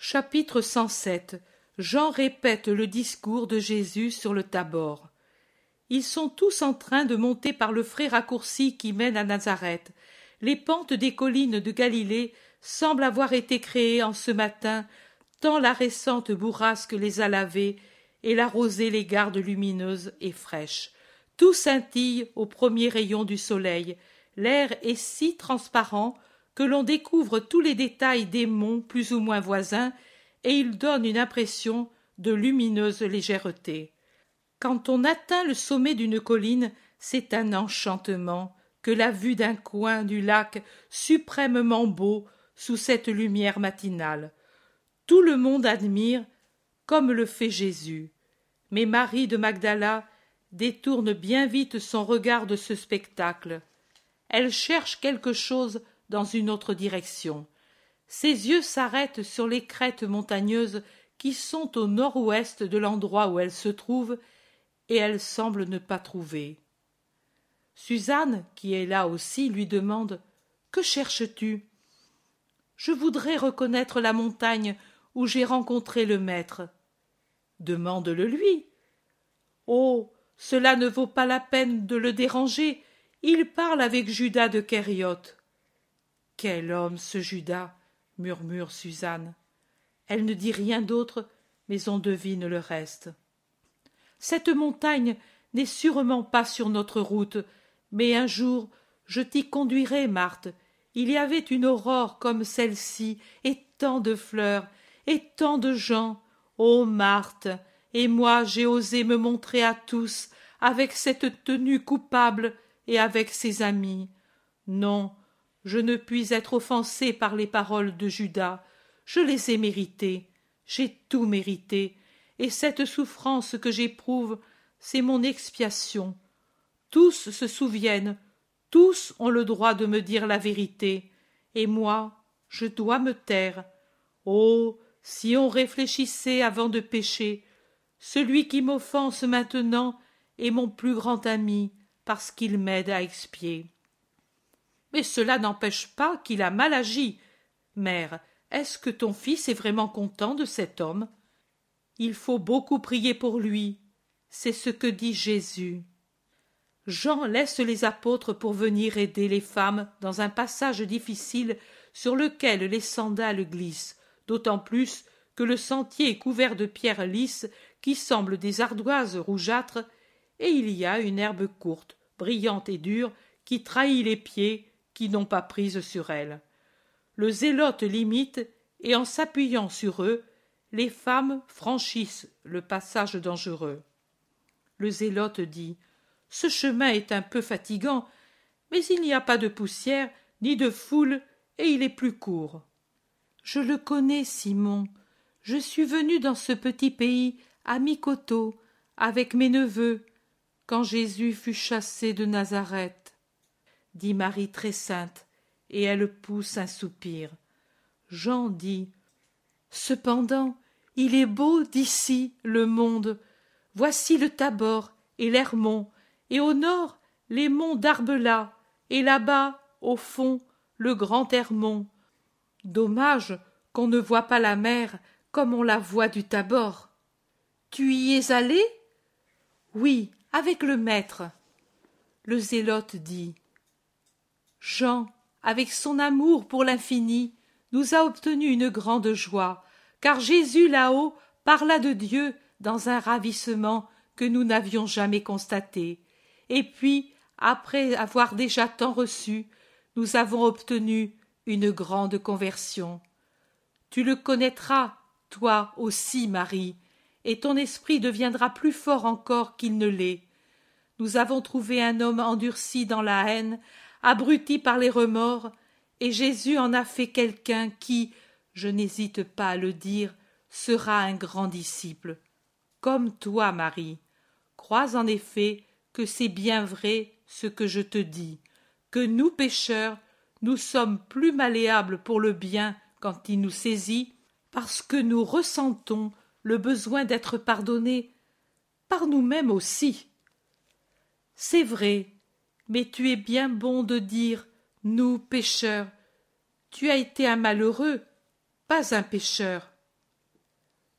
Chapitre 107 Jean répète le discours de Jésus sur le tabord. Ils sont tous en train de monter par le frais raccourci qui mène à Nazareth. Les pentes des collines de Galilée semblent avoir été créées en ce matin, tant la récente bourrasque les a lavées et la rosée les garde lumineuses et fraîches. Tout scintille aux premiers rayons du soleil. L'air est si transparent que l'on découvre tous les détails des monts plus ou moins voisins, et il donne une impression de lumineuse légèreté. Quand on atteint le sommet d'une colline, c'est un enchantement que la vue d'un coin du lac suprêmement beau sous cette lumière matinale. Tout le monde admire, comme le fait Jésus. Mais Marie de Magdala détourne bien vite son regard de ce spectacle. Elle cherche quelque chose dans une autre direction. Ses yeux s'arrêtent sur les crêtes montagneuses qui sont au nord-ouest de l'endroit où elle se trouve, et elle semble ne pas trouver. Suzanne, qui est là aussi, lui demande Que cherches-tu Je voudrais reconnaître la montagne où j'ai rencontré le maître. Demande-le lui. Oh cela ne vaut pas la peine de le déranger. Il parle avec Judas de Kériot. Quel homme ce Judas murmure Suzanne. Elle ne dit rien d'autre, mais on devine le reste. Cette montagne n'est sûrement pas sur notre route, mais un jour je t'y conduirai, Marthe. Il y avait une aurore comme celle-ci, et tant de fleurs, et tant de gens. Ô oh, Marthe, et moi j'ai osé me montrer à tous, avec cette tenue coupable et avec ses amis. Non, je ne puis être offensé par les paroles de Judas. Je les ai méritées. J'ai tout mérité. Et cette souffrance que j'éprouve, c'est mon expiation. Tous se souviennent, tous ont le droit de me dire la vérité, et moi, je dois me taire. Oh, si on réfléchissait avant de pécher, celui qui m'offense maintenant est mon plus grand ami, parce qu'il m'aide à expier mais cela n'empêche pas qu'il a mal agi. Mère, est-ce que ton fils est vraiment content de cet homme Il faut beaucoup prier pour lui. C'est ce que dit Jésus. Jean laisse les apôtres pour venir aider les femmes dans un passage difficile sur lequel les sandales glissent, d'autant plus que le sentier est couvert de pierres lisses qui semblent des ardoises rougeâtres, et il y a une herbe courte, brillante et dure, qui trahit les pieds qui n'ont pas prise sur elles. Le zélote l'imite et en s'appuyant sur eux, les femmes franchissent le passage dangereux. Le zélote dit Ce chemin est un peu fatigant, mais il n'y a pas de poussière ni de foule et il est plus court. Je le connais, Simon. Je suis venu dans ce petit pays à Mikoto, avec mes neveux quand Jésus fut chassé de Nazareth dit Marie très sainte, et elle pousse un soupir. Jean dit Cependant, il est beau d'ici le monde. Voici le Tabor et l'Hermont, et au nord les monts d'Arbela, et là-bas, au fond, le grand Hermont. Dommage qu'on ne voit pas la mer comme on la voit du Tabor. Tu y es allé Oui, avec le maître. Le zélote dit jean avec son amour pour l'infini nous a obtenu une grande joie car jésus là-haut parla de dieu dans un ravissement que nous n'avions jamais constaté et puis après avoir déjà tant reçu nous avons obtenu une grande conversion tu le connaîtras toi aussi marie et ton esprit deviendra plus fort encore qu'il ne l'est nous avons trouvé un homme endurci dans la haine abruti par les remords, et Jésus en a fait quelqu'un qui, je n'hésite pas à le dire, sera un grand disciple. Comme toi, Marie. Crois en effet que c'est bien vrai ce que je te dis, que nous pécheurs, nous sommes plus malléables pour le bien quand il nous saisit, parce que nous ressentons le besoin d'être pardonnés par nous-mêmes aussi. C'est vrai, mais tu es bien bon de dire nous pécheurs. Tu as été un malheureux, pas un pécheur.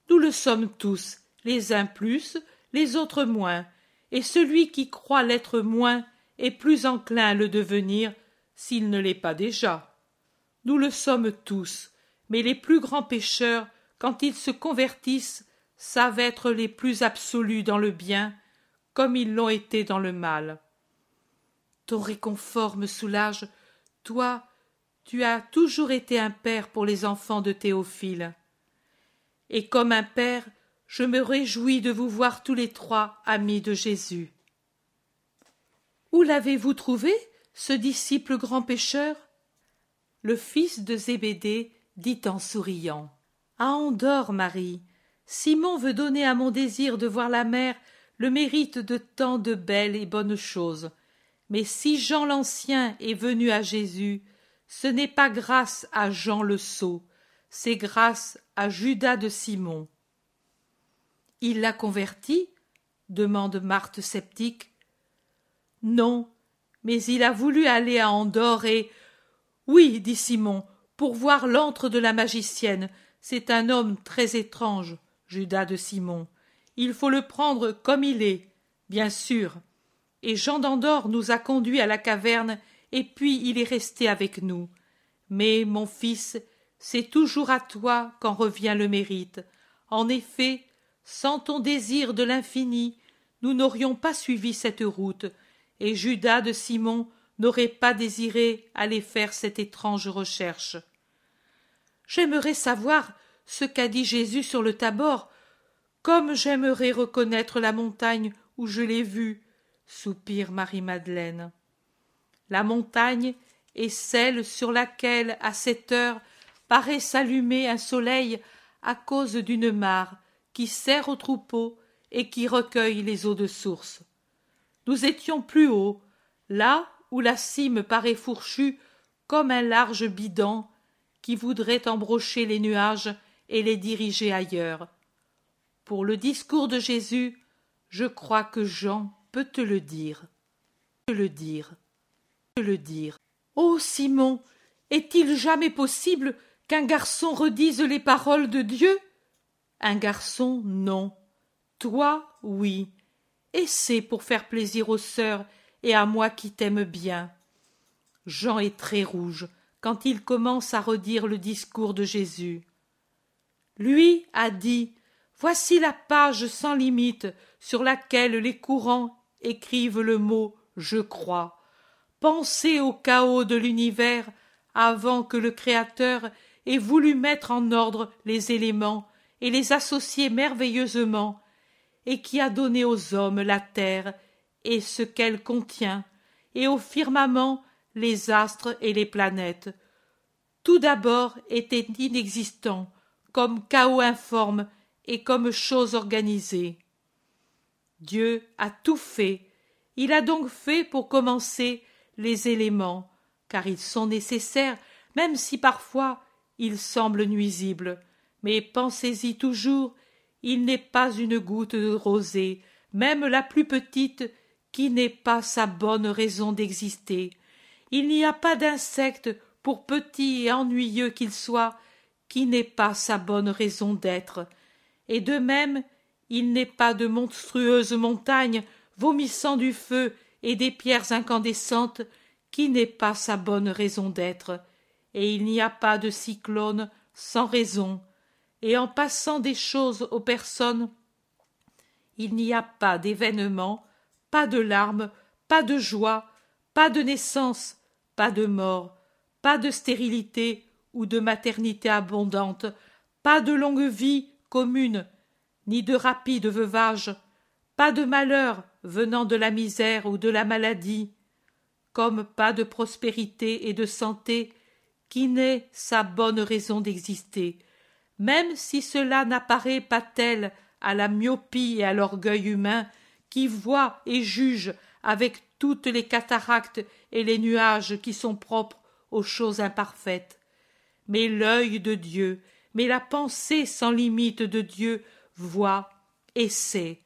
Nous le sommes tous, les uns plus, les autres moins, et celui qui croit l'être moins est plus enclin à le devenir s'il ne l'est pas déjà. Nous le sommes tous, mais les plus grands pécheurs, quand ils se convertissent, savent être les plus absolus dans le bien, comme ils l'ont été dans le mal ton réconfort me soulage. Toi, tu as toujours été un père pour les enfants de Théophile. Et comme un père, je me réjouis de vous voir tous les trois amis de Jésus. Où l'avez-vous trouvé, ce disciple grand pécheur Le fils de Zébédée dit en souriant. À Andorre, Marie, Simon veut donner à mon désir de voir la mer le mérite de tant de belles et bonnes choses. Mais si Jean l'Ancien est venu à Jésus, ce n'est pas grâce à Jean le Sot, c'est grâce à Judas de Simon. Il l'a converti demande Marthe sceptique. Non, mais il a voulu aller à Andorre et. Oui, dit Simon, pour voir l'antre de la magicienne. C'est un homme très étrange, Judas de Simon. Il faut le prendre comme il est, bien sûr et Jean d'Andorre nous a conduits à la caverne, et puis il est resté avec nous. Mais, mon fils, c'est toujours à toi qu'en revient le mérite. En effet, sans ton désir de l'infini, nous n'aurions pas suivi cette route, et Judas de Simon n'aurait pas désiré aller faire cette étrange recherche. J'aimerais savoir ce qu'a dit Jésus sur le tabord, comme j'aimerais reconnaître la montagne où je l'ai vue, soupire Marie-Madeleine. La montagne est celle sur laquelle, à cette heure, paraît s'allumer un soleil à cause d'une mare qui sert aux troupeaux et qui recueille les eaux de source. Nous étions plus haut, là où la cime paraît fourchue comme un large bidon qui voudrait embrocher les nuages et les diriger ailleurs. Pour le discours de Jésus, je crois que Jean peut te le dire. Te le dire. Te le dire. Oh Simon, est-il jamais possible qu'un garçon redise les paroles de Dieu Un garçon, non. Toi, oui. Essaie pour faire plaisir aux sœurs et à moi qui t'aime bien. Jean est très rouge quand il commence à redire le discours de Jésus. Lui a dit Voici la page sans limite sur laquelle les courants écrivent le mot je crois. Pensez au chaos de l'univers avant que le Créateur ait voulu mettre en ordre les éléments et les associer merveilleusement, et qui a donné aux hommes la terre et ce qu'elle contient, et au firmament les astres et les planètes. Tout d'abord était inexistant, comme chaos informe et comme chose organisée. Dieu a tout fait. Il a donc fait pour commencer les éléments, car ils sont nécessaires, même si parfois ils semblent nuisibles. Mais pensez-y toujours, il n'est pas une goutte de rosée, même la plus petite, qui n'ait pas sa bonne raison d'exister. Il n'y a pas d'insecte, pour petit et ennuyeux qu'il soit, qui n'ait pas sa bonne raison d'être. Et de même, il n'est pas de monstrueuses montagnes vomissant du feu et des pierres incandescentes qui n'est pas sa bonne raison d'être, et il n'y a pas de cyclone sans raison, et en passant des choses aux personnes, il n'y a pas d'événement, pas de larmes, pas de joie, pas de naissance, pas de mort, pas de stérilité ou de maternité abondante, pas de longue vie commune, ni de rapides veuvages pas de malheur venant de la misère ou de la maladie, comme pas de prospérité et de santé qui n'est sa bonne raison d'exister, même si cela n'apparaît pas tel à la myopie et à l'orgueil humain qui voit et juge avec toutes les cataractes et les nuages qui sont propres aux choses imparfaites. Mais l'œil de Dieu, mais la pensée sans limite de Dieu et essai,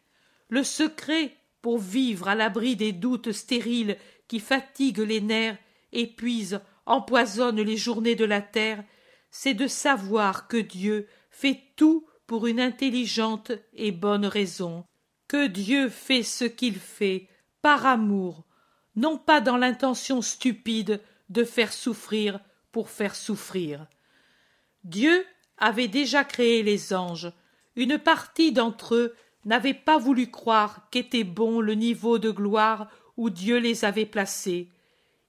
le secret pour vivre à l'abri des doutes stériles qui fatiguent les nerfs, épuisent, empoisonnent les journées de la terre, c'est de savoir que Dieu fait tout pour une intelligente et bonne raison, que Dieu fait ce qu'il fait par amour, non pas dans l'intention stupide de faire souffrir pour faire souffrir. Dieu avait déjà créé les anges, une partie d'entre eux n'avait pas voulu croire qu'était bon le niveau de gloire où Dieu les avait placés.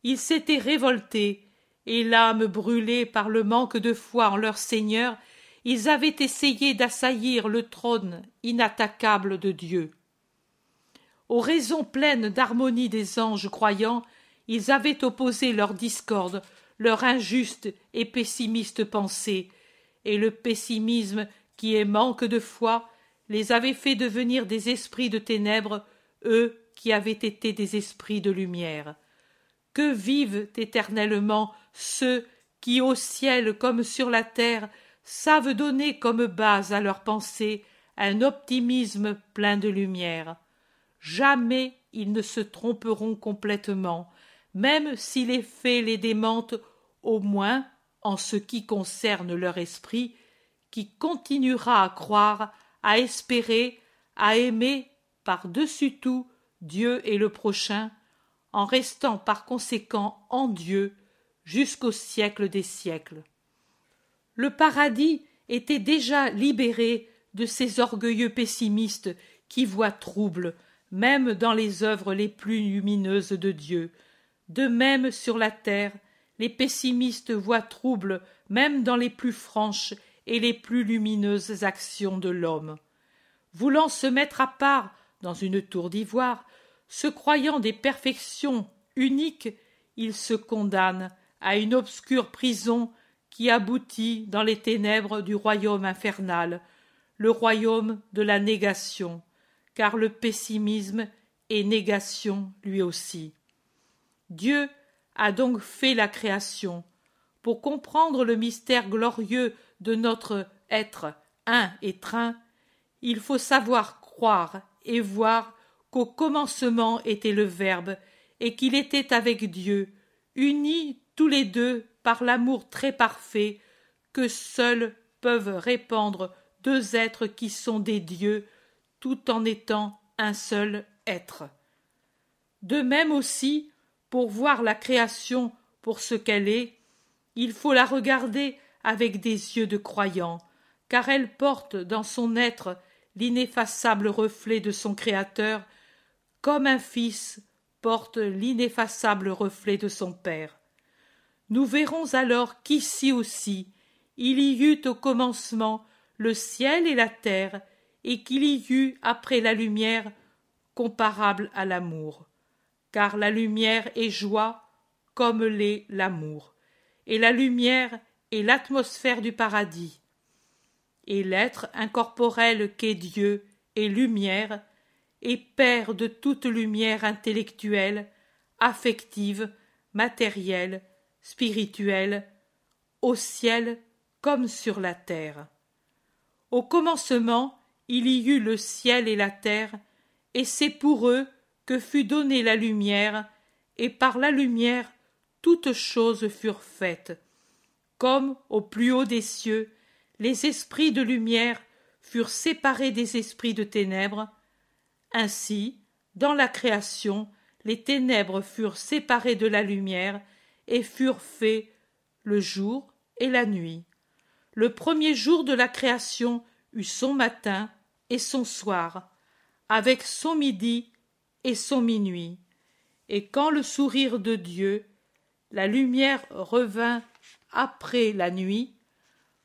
Ils s'étaient révoltés, et l'âme brûlée par le manque de foi en leur Seigneur, ils avaient essayé d'assaillir le trône inattaquable de Dieu. Aux raisons pleines d'harmonie des anges croyants, ils avaient opposé leur discorde, leur injuste et pessimiste pensée, et le pessimisme qui est manque de foi, les avait fait devenir des esprits de ténèbres, eux qui avaient été des esprits de lumière. Que vivent éternellement ceux qui, au ciel comme sur la terre, savent donner comme base à leurs pensées un optimisme plein de lumière. Jamais ils ne se tromperont complètement, même si les faits les démentent, au moins en ce qui concerne leur esprit, qui continuera à croire, à espérer, à aimer par-dessus tout Dieu et le prochain, en restant par conséquent en Dieu jusqu'au siècle des siècles. Le paradis était déjà libéré de ces orgueilleux pessimistes qui voient trouble, même dans les œuvres les plus lumineuses de Dieu. De même sur la terre, les pessimistes voient trouble, même dans les plus franches et les plus lumineuses actions de l'homme. Voulant se mettre à part dans une tour d'ivoire, se croyant des perfections uniques, il se condamne à une obscure prison qui aboutit dans les ténèbres du royaume infernal, le royaume de la négation, car le pessimisme est négation lui aussi. Dieu a donc fait la création. Pour comprendre le mystère glorieux de notre être un et train, il faut savoir croire et voir qu'au commencement était le Verbe, et qu'il était avec Dieu, unis tous les deux par l'amour très parfait que seuls peuvent répandre deux êtres qui sont des dieux, tout en étant un seul être. De même aussi, pour voir la création pour ce qu'elle est, il faut la regarder avec des yeux de croyant, car elle porte dans son être l'ineffaçable reflet de son Créateur, comme un fils porte l'ineffaçable reflet de son Père. Nous verrons alors qu'ici aussi il y eut au commencement le ciel et la terre, et qu'il y eut après la lumière comparable à l'amour. Car la lumière est joie comme l'est l'amour, et la lumière et l'atmosphère du paradis. Et l'être incorporel qu'est Dieu est lumière, et père de toute lumière intellectuelle, affective, matérielle, spirituelle, au ciel comme sur la terre. Au commencement, il y eut le ciel et la terre, et c'est pour eux que fut donnée la lumière, et par la lumière toutes choses furent faites comme au plus haut des cieux, les esprits de lumière furent séparés des esprits de ténèbres. Ainsi, dans la création, les ténèbres furent séparées de la lumière et furent faits le jour et la nuit. Le premier jour de la création eut son matin et son soir, avec son midi et son minuit. Et quand le sourire de Dieu, la lumière revint après la nuit,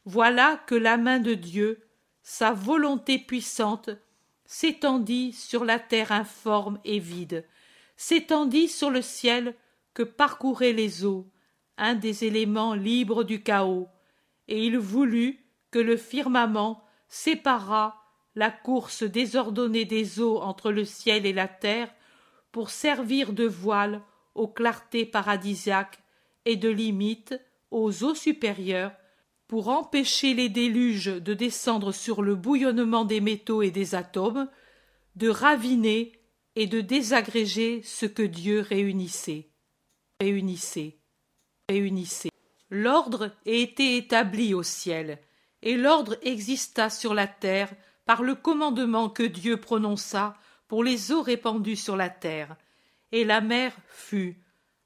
voilà que la main de Dieu, sa volonté puissante, s'étendit sur la terre informe et vide, s'étendit sur le ciel que parcouraient les eaux, un des éléments libres du chaos, et il voulut que le firmament séparât la course désordonnée des eaux entre le ciel et la terre pour servir de voile aux clartés paradisiaques et de limite aux eaux supérieures pour empêcher les déluges de descendre sur le bouillonnement des métaux et des atomes, de raviner et de désagréger ce que Dieu réunissait. Réunissait. Réunissait. L'ordre a été établi au ciel, et l'ordre exista sur la terre par le commandement que Dieu prononça pour les eaux répandues sur la terre. Et la mer fut.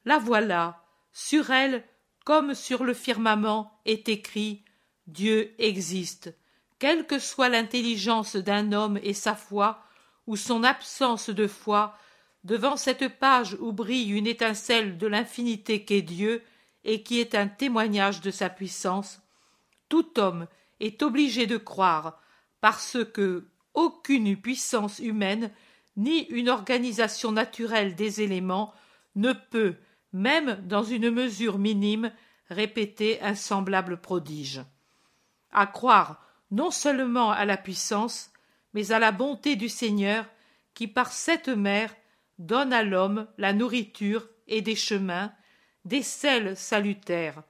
La voilà. Sur elle comme sur le firmament est écrit Dieu existe. Quelle que soit l'intelligence d'un homme et sa foi, ou son absence de foi, devant cette page où brille une étincelle de l'infinité qu'est Dieu, et qui est un témoignage de sa puissance, tout homme est obligé de croire, parce que aucune puissance humaine, ni une organisation naturelle des éléments, ne peut, même dans une mesure minime, répéter un semblable prodige. À croire non seulement à la puissance, mais à la bonté du Seigneur, qui par cette mer donne à l'homme la nourriture et des chemins, des sels salutaires,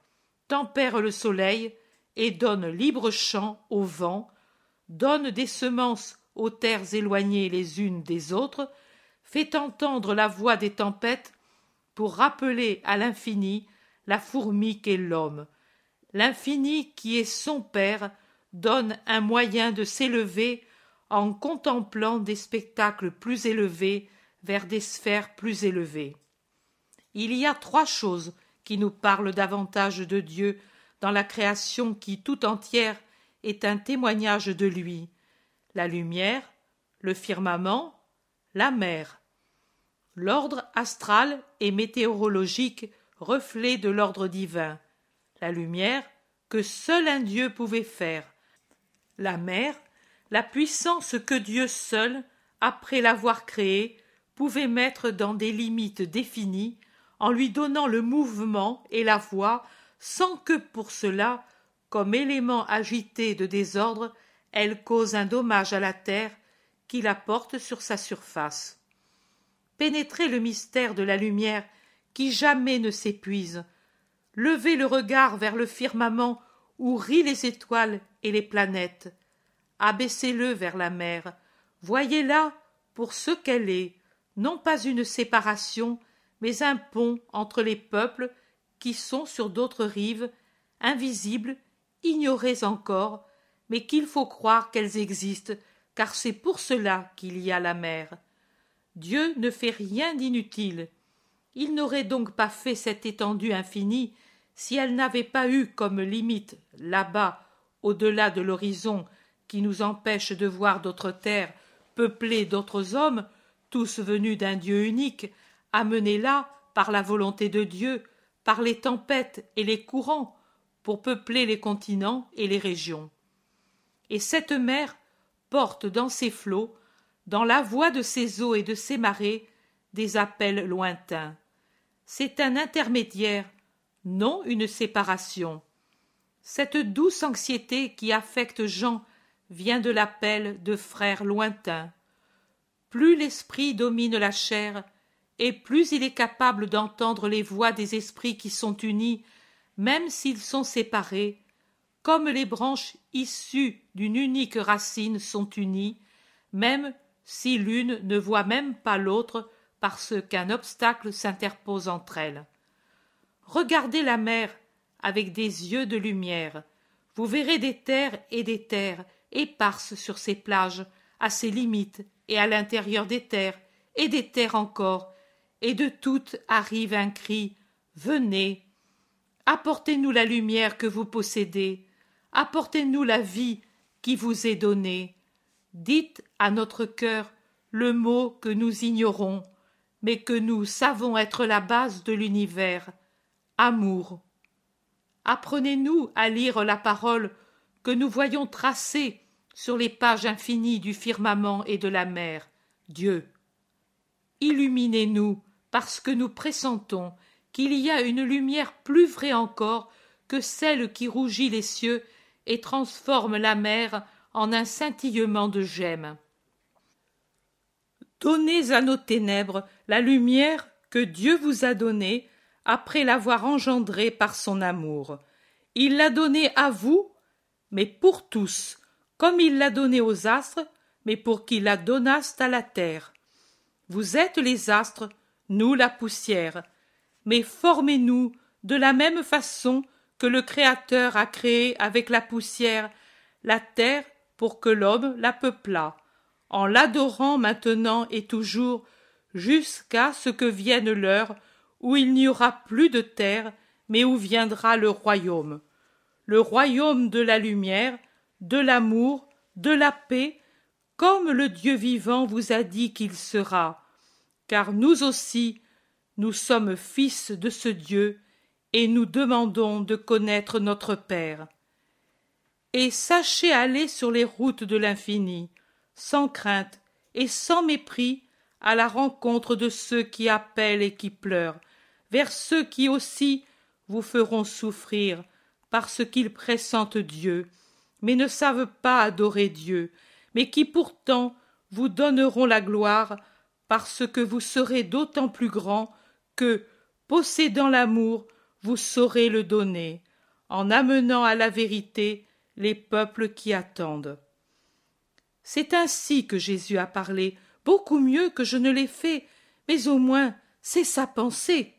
tempère le soleil et donne libre champ au vent, donne des semences aux terres éloignées les unes des autres, fait entendre la voix des tempêtes pour rappeler à l'infini la fourmi qu'est l'homme. L'infini qui est son père donne un moyen de s'élever en contemplant des spectacles plus élevés vers des sphères plus élevées. Il y a trois choses qui nous parlent davantage de Dieu dans la création qui tout entière est un témoignage de lui la lumière, le firmament, la mer. L'ordre astral et météorologique, reflet de l'ordre divin. La lumière que seul un Dieu pouvait faire. La mer, la puissance que Dieu seul, après l'avoir créée, pouvait mettre dans des limites définies, en lui donnant le mouvement et la voix, sans que pour cela, comme élément agité de désordre, elle cause un dommage à la terre qui la porte sur sa surface. Pénétrez le mystère de la lumière qui jamais ne s'épuise, Levez le regard vers le firmament où rient les étoiles et les planètes, abaissez-le vers la mer, voyez-la pour ce qu'elle est, non pas une séparation, mais un pont entre les peuples qui sont sur d'autres rives, invisibles, ignorées encore, mais qu'il faut croire qu'elles existent, car c'est pour cela qu'il y a la mer. Dieu ne fait rien d'inutile. Il n'aurait donc pas fait cette étendue infinie si elle n'avait pas eu comme limite, là-bas, au-delà de l'horizon, qui nous empêche de voir d'autres terres peuplées d'autres hommes, tous venus d'un Dieu unique, amenés là par la volonté de Dieu, par les tempêtes et les courants, pour peupler les continents et les régions. Et cette mer porte dans ses flots dans la voix de ses eaux et de ses marées, des appels lointains. C'est un intermédiaire, non une séparation. Cette douce anxiété qui affecte Jean vient de l'appel de frères lointains. Plus l'esprit domine la chair, et plus il est capable d'entendre les voix des esprits qui sont unis, même s'ils sont séparés, comme les branches issues d'une unique racine sont unies, même si l'une ne voit même pas l'autre parce qu'un obstacle s'interpose entre elles. Regardez la mer avec des yeux de lumière. Vous verrez des terres et des terres éparses sur ses plages, à ses limites et à l'intérieur des terres, et des terres encore, et de toutes arrive un cri Venez Apportez-nous la lumière que vous possédez, apportez-nous la vie qui vous est donnée, Dites à notre cœur le mot que nous ignorons, mais que nous savons être la base de l'univers amour. Apprenez-nous à lire la parole que nous voyons tracée sur les pages infinies du firmament et de la mer, Dieu. Illuminez-nous, parce que nous pressentons qu'il y a une lumière plus vraie encore que celle qui rougit les cieux et transforme la mer en un scintillement de gemmes. Donnez à nos ténèbres la lumière que Dieu vous a donnée après l'avoir engendrée par son amour. Il l'a donnée à vous, mais pour tous, comme il l'a donnée aux astres, mais pour qu'ils la donnassent à la terre. Vous êtes les astres, nous la poussière, mais formez-nous de la même façon que le Créateur a créé avec la poussière la terre pour que l'homme la peuplât, en l'adorant maintenant et toujours, jusqu'à ce que vienne l'heure où il n'y aura plus de terre, mais où viendra le royaume, le royaume de la lumière, de l'amour, de la paix, comme le Dieu vivant vous a dit qu'il sera, car nous aussi, nous sommes fils de ce Dieu, et nous demandons de connaître notre Père et sachez aller sur les routes de l'infini, sans crainte et sans mépris, à la rencontre de ceux qui appellent et qui pleurent, vers ceux qui aussi vous feront souffrir, parce qu'ils pressentent Dieu, mais ne savent pas adorer Dieu, mais qui pourtant vous donneront la gloire, parce que vous serez d'autant plus grand que, possédant l'amour, vous saurez le donner, en amenant à la vérité les peuples qui attendent. C'est ainsi que Jésus a parlé, beaucoup mieux que je ne l'ai fait, mais au moins c'est sa pensée.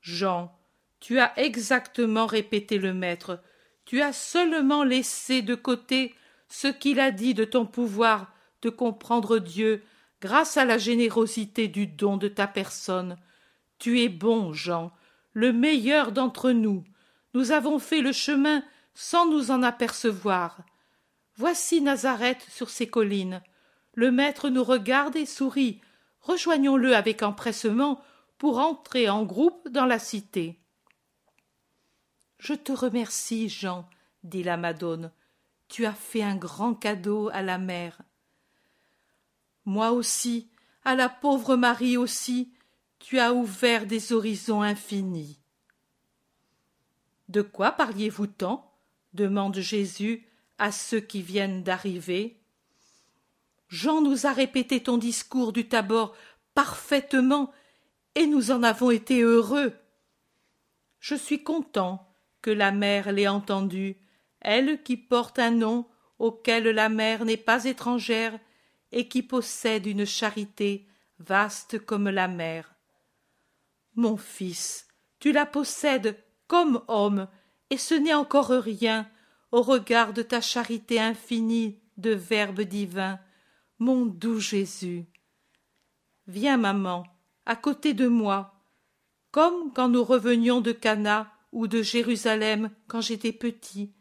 Jean, tu as exactement répété le Maître, tu as seulement laissé de côté ce qu'il a dit de ton pouvoir de comprendre Dieu grâce à la générosité du don de ta personne. Tu es bon, Jean, le meilleur d'entre nous. Nous avons fait le chemin sans nous en apercevoir. Voici Nazareth sur ses collines. Le maître nous regarde et sourit. Rejoignons-le avec empressement pour entrer en groupe dans la cité. Je te remercie, Jean, dit la madone. Tu as fait un grand cadeau à la mère. Moi aussi, à la pauvre Marie aussi, tu as ouvert des horizons infinis. De quoi parliez-vous tant demande Jésus à ceux qui viennent d'arriver. Jean nous a répété ton discours du tabor parfaitement, et nous en avons été heureux. Je suis content que la mère l'ait entendu, elle qui porte un nom auquel la mère n'est pas étrangère et qui possède une charité vaste comme la mer. Mon fils, tu la possèdes comme homme et ce n'est encore rien au regard de ta charité infinie de Verbe divin, mon doux Jésus. Viens, maman, à côté de moi, comme quand nous revenions de Cana ou de Jérusalem quand j'étais petit,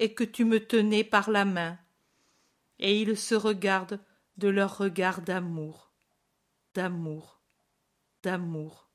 et que tu me tenais par la main. Et ils se regardent de leur regard d'amour, d'amour, d'amour.